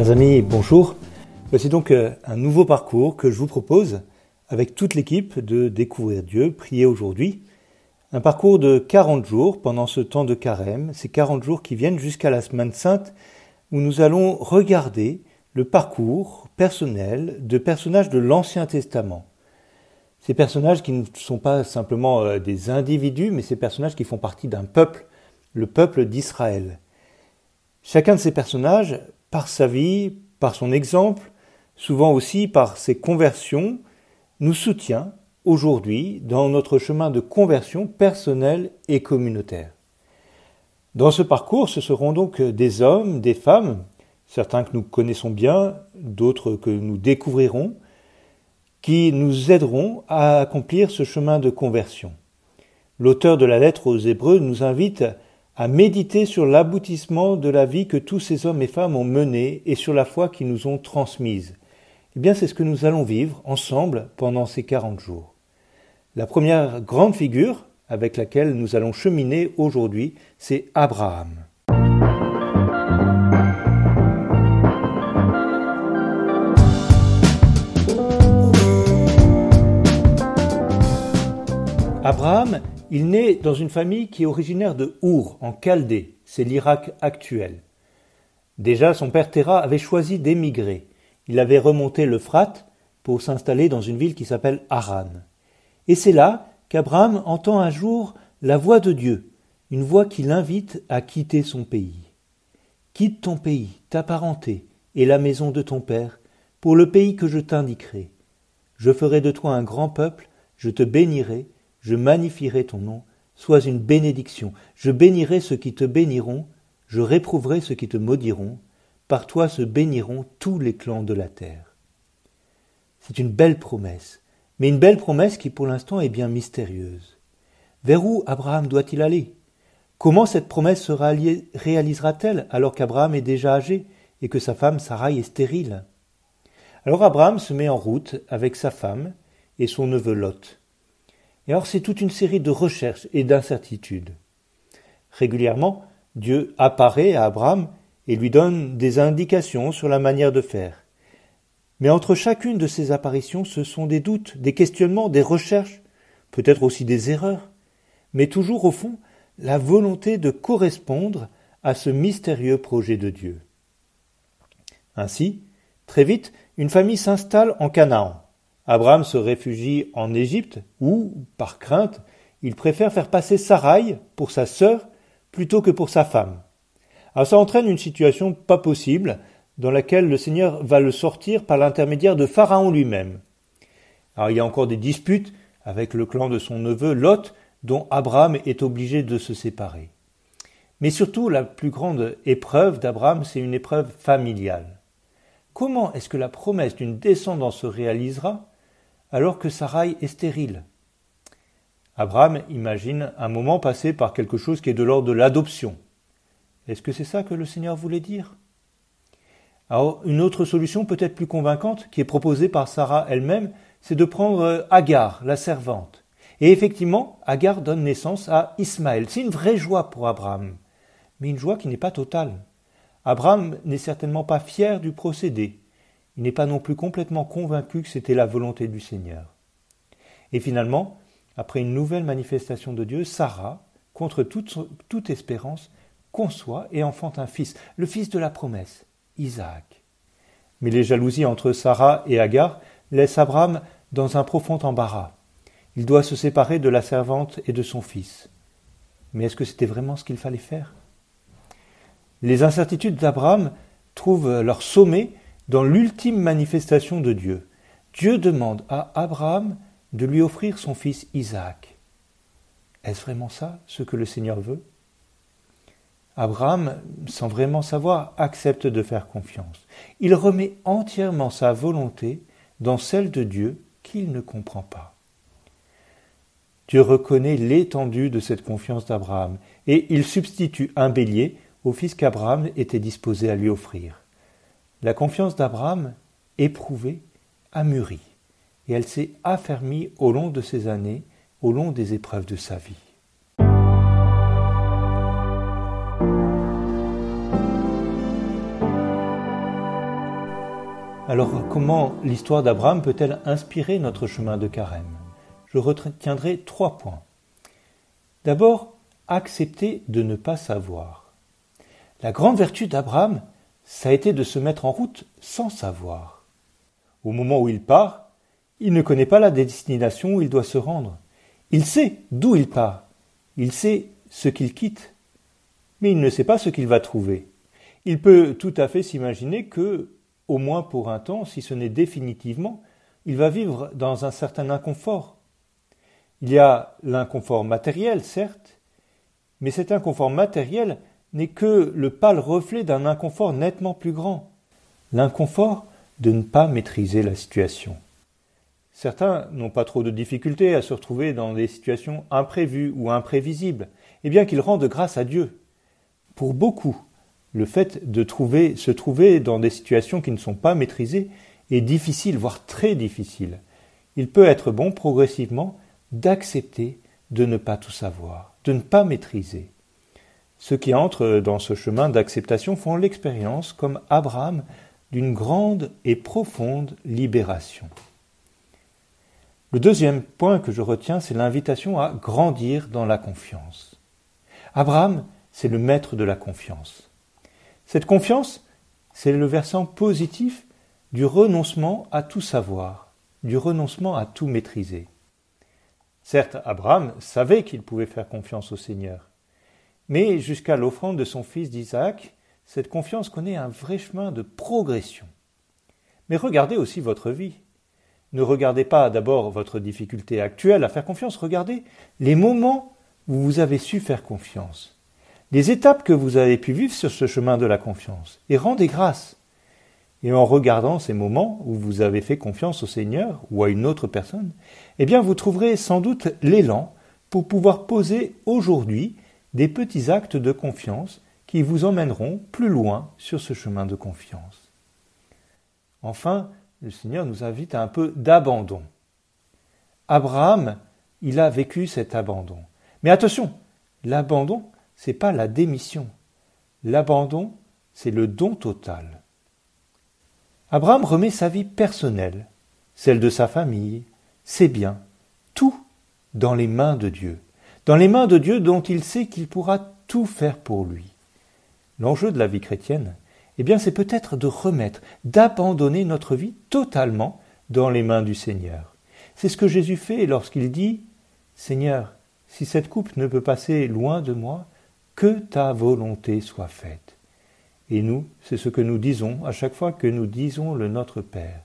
Chers amis, bonjour. Voici donc euh, un nouveau parcours que je vous propose avec toute l'équipe de Découvrir Dieu, prier aujourd'hui. Un parcours de 40 jours pendant ce temps de carême, ces 40 jours qui viennent jusqu'à la semaine sainte où nous allons regarder le parcours personnel de personnages de l'Ancien Testament. Ces personnages qui ne sont pas simplement euh, des individus, mais ces personnages qui font partie d'un peuple, le peuple d'Israël. Chacun de ces personnages par sa vie, par son exemple, souvent aussi par ses conversions, nous soutient aujourd'hui dans notre chemin de conversion personnelle et communautaire. Dans ce parcours, ce seront donc des hommes, des femmes, certains que nous connaissons bien, d'autres que nous découvrirons, qui nous aideront à accomplir ce chemin de conversion. L'auteur de la lettre aux Hébreux nous invite à méditer sur l'aboutissement de la vie que tous ces hommes et femmes ont menée et sur la foi qu'ils nous ont transmise. Eh bien, c'est ce que nous allons vivre ensemble pendant ces 40 jours. La première grande figure avec laquelle nous allons cheminer aujourd'hui, c'est Abraham. Abraham il naît dans une famille qui est originaire de Our, en Chaldée, c'est l'Irak actuel. Déjà, son père Terra avait choisi d'émigrer. Il avait remonté l'Euphrate pour s'installer dans une ville qui s'appelle Haran. Et c'est là qu'Abraham entend un jour la voix de Dieu, une voix qui l'invite à quitter son pays. Quitte ton pays, ta parenté et la maison de ton père, pour le pays que je t'indiquerai. Je ferai de toi un grand peuple, je te bénirai, je magnifierai ton nom, sois une bénédiction. Je bénirai ceux qui te béniront, je réprouverai ceux qui te maudiront. Par toi se béniront tous les clans de la terre. C'est une belle promesse, mais une belle promesse qui pour l'instant est bien mystérieuse. Vers où Abraham doit-il aller Comment cette promesse se réalisera-t-elle alors qu'Abraham est déjà âgé et que sa femme Sarai est stérile Alors Abraham se met en route avec sa femme et son neveu Lot alors c'est toute une série de recherches et d'incertitudes. Régulièrement, Dieu apparaît à Abraham et lui donne des indications sur la manière de faire. Mais entre chacune de ces apparitions, ce sont des doutes, des questionnements, des recherches, peut-être aussi des erreurs, mais toujours au fond la volonté de correspondre à ce mystérieux projet de Dieu. Ainsi, très vite, une famille s'installe en Canaan. Abraham se réfugie en Égypte, où, par crainte, il préfère faire passer Sarai pour sa sœur plutôt que pour sa femme. Alors ah, ça entraîne une situation pas possible, dans laquelle le Seigneur va le sortir par l'intermédiaire de Pharaon lui-même. Alors ah, il y a encore des disputes avec le clan de son neveu Lot, dont Abraham est obligé de se séparer. Mais surtout, la plus grande épreuve d'Abraham, c'est une épreuve familiale. Comment est-ce que la promesse d'une descendance se réalisera alors que Sarai est stérile. Abraham imagine un moment passé par quelque chose qui est de l'ordre de l'adoption. Est-ce que c'est ça que le Seigneur voulait dire Alors, une autre solution peut-être plus convaincante, qui est proposée par Sarah elle-même, c'est de prendre Agar, la servante. Et effectivement, Agar donne naissance à Ismaël. C'est une vraie joie pour Abraham, mais une joie qui n'est pas totale. Abraham n'est certainement pas fier du procédé il n'est pas non plus complètement convaincu que c'était la volonté du Seigneur. Et finalement, après une nouvelle manifestation de Dieu, Sarah, contre toute, toute espérance, conçoit et enfante un fils, le fils de la promesse, Isaac. Mais les jalousies entre Sarah et Agar laissent Abraham dans un profond embarras. Il doit se séparer de la servante et de son fils. Mais est-ce que c'était vraiment ce qu'il fallait faire Les incertitudes d'Abraham trouvent leur sommet dans l'ultime manifestation de Dieu, Dieu demande à Abraham de lui offrir son fils Isaac. Est-ce vraiment ça ce que le Seigneur veut Abraham, sans vraiment savoir, accepte de faire confiance. Il remet entièrement sa volonté dans celle de Dieu qu'il ne comprend pas. Dieu reconnaît l'étendue de cette confiance d'Abraham et il substitue un bélier au fils qu'Abraham était disposé à lui offrir. La confiance d'Abraham, éprouvée, a mûri, et elle s'est affermie au long de ses années, au long des épreuves de sa vie. Alors comment l'histoire d'Abraham peut-elle inspirer notre chemin de carême Je retiendrai trois points. D'abord, accepter de ne pas savoir. La grande vertu d'Abraham, ça a été de se mettre en route sans savoir. Au moment où il part, il ne connaît pas la destination où il doit se rendre. Il sait d'où il part. Il sait ce qu'il quitte. Mais il ne sait pas ce qu'il va trouver. Il peut tout à fait s'imaginer que, au moins pour un temps, si ce n'est définitivement, il va vivre dans un certain inconfort. Il y a l'inconfort matériel, certes, mais cet inconfort matériel n'est que le pâle reflet d'un inconfort nettement plus grand. L'inconfort de ne pas maîtriser la situation. Certains n'ont pas trop de difficultés à se retrouver dans des situations imprévues ou imprévisibles, et bien qu'ils rendent grâce à Dieu. Pour beaucoup, le fait de trouver, se trouver dans des situations qui ne sont pas maîtrisées est difficile, voire très difficile. Il peut être bon progressivement d'accepter de ne pas tout savoir, de ne pas maîtriser. Ceux qui entrent euh, dans ce chemin d'acceptation font l'expérience, comme Abraham, d'une grande et profonde libération. Le deuxième point que je retiens, c'est l'invitation à grandir dans la confiance. Abraham, c'est le maître de la confiance. Cette confiance, c'est le versant positif du renoncement à tout savoir, du renoncement à tout maîtriser. Certes, Abraham savait qu'il pouvait faire confiance au Seigneur, mais jusqu'à l'offrande de son fils d'Isaac, cette confiance connaît un vrai chemin de progression. Mais regardez aussi votre vie. Ne regardez pas d'abord votre difficulté actuelle à faire confiance, regardez les moments où vous avez su faire confiance, les étapes que vous avez pu vivre sur ce chemin de la confiance, et rendez grâce. Et en regardant ces moments où vous avez fait confiance au Seigneur ou à une autre personne, eh bien vous trouverez sans doute l'élan pour pouvoir poser aujourd'hui des petits actes de confiance qui vous emmèneront plus loin sur ce chemin de confiance. Enfin, le Seigneur nous invite à un peu d'abandon. Abraham, il a vécu cet abandon. Mais attention, l'abandon, c'est pas la démission. L'abandon, c'est le don total. Abraham remet sa vie personnelle, celle de sa famille, ses biens, tout dans les mains de Dieu dans les mains de Dieu dont il sait qu'il pourra tout faire pour lui. L'enjeu de la vie chrétienne, eh bien, c'est peut-être de remettre, d'abandonner notre vie totalement dans les mains du Seigneur. C'est ce que Jésus fait lorsqu'il dit Seigneur, si cette coupe ne peut passer loin de moi, que ta volonté soit faite. Et nous, c'est ce que nous disons à chaque fois que nous disons le Notre Père.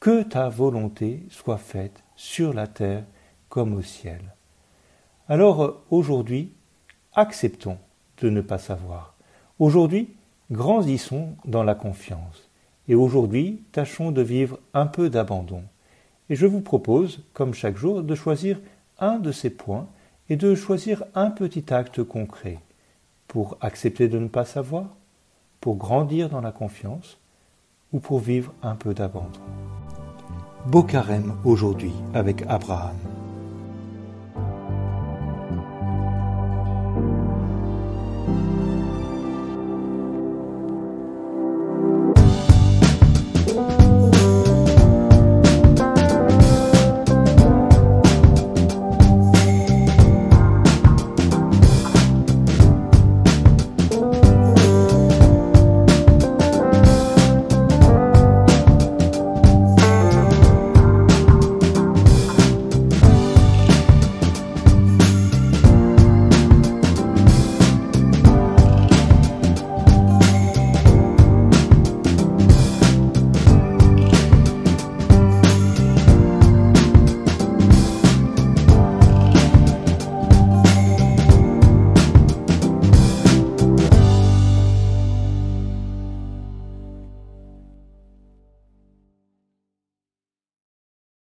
Que ta volonté soit faite sur la terre comme au ciel. Alors aujourd'hui, acceptons de ne pas savoir. Aujourd'hui, grandissons dans la confiance. Et aujourd'hui, tâchons de vivre un peu d'abandon. Et je vous propose, comme chaque jour, de choisir un de ces points et de choisir un petit acte concret pour accepter de ne pas savoir, pour grandir dans la confiance ou pour vivre un peu d'abandon. Beau carême aujourd'hui avec Abraham.